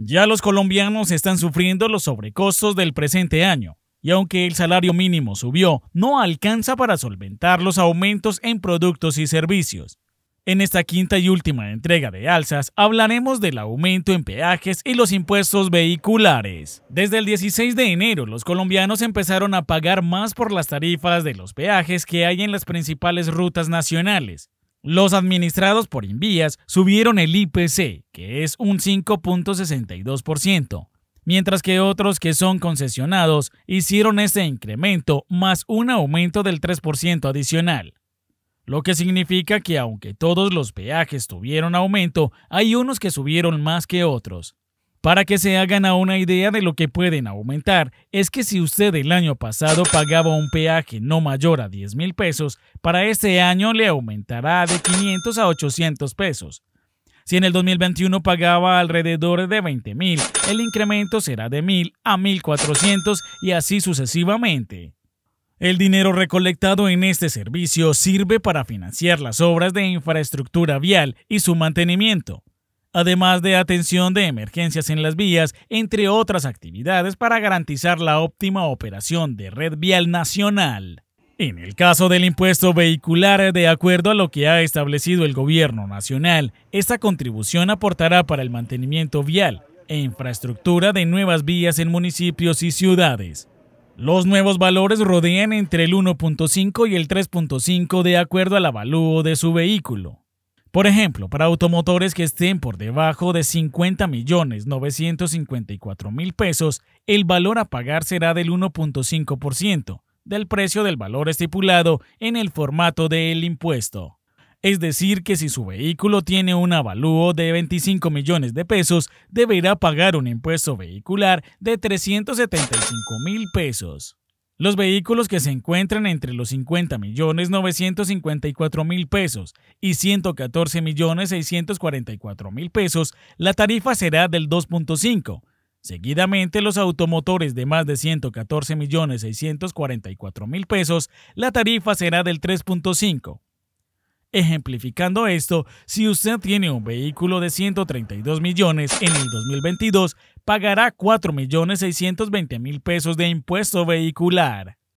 Ya los colombianos están sufriendo los sobrecostos del presente año, y aunque el salario mínimo subió, no alcanza para solventar los aumentos en productos y servicios. En esta quinta y última entrega de alzas hablaremos del aumento en peajes y los impuestos vehiculares. Desde el 16 de enero los colombianos empezaron a pagar más por las tarifas de los peajes que hay en las principales rutas nacionales, los administrados por Invías subieron el IPC, que es un 5.62%, mientras que otros que son concesionados hicieron ese incremento más un aumento del 3% adicional. Lo que significa que aunque todos los peajes tuvieron aumento, hay unos que subieron más que otros. Para que se hagan a una idea de lo que pueden aumentar, es que si usted el año pasado pagaba un peaje no mayor a 10 mil pesos, para este año le aumentará de 500 a 800 pesos. Si en el 2021 pagaba alrededor de 20 mil, el incremento será de 1000 a 1400 y así sucesivamente. El dinero recolectado en este servicio sirve para financiar las obras de infraestructura vial y su mantenimiento, además de atención de emergencias en las vías, entre otras actividades para garantizar la óptima operación de red vial nacional. En el caso del impuesto vehicular, de acuerdo a lo que ha establecido el Gobierno Nacional, esta contribución aportará para el mantenimiento vial e infraestructura de nuevas vías en municipios y ciudades. Los nuevos valores rodean entre el 1.5 y el 3.5 de acuerdo al avalúo de su vehículo. Por ejemplo, para automotores que estén por debajo de 50 millones pesos, el valor a pagar será del 1.5% del precio del valor estipulado en el formato del impuesto. Es decir, que si su vehículo tiene un avalúo de 25 millones de pesos, deberá pagar un impuesto vehicular de 375 mil pesos. Los vehículos que se encuentran entre los 50 millones 954 pesos y 114 millones 644 mil pesos, la tarifa será del 2.5. Seguidamente, los automotores de más de 114 millones 644 pesos, la tarifa será del 3.5. Ejemplificando esto, si usted tiene un vehículo de 132 millones en el 2022, pagará 4.620.000 pesos de impuesto vehicular.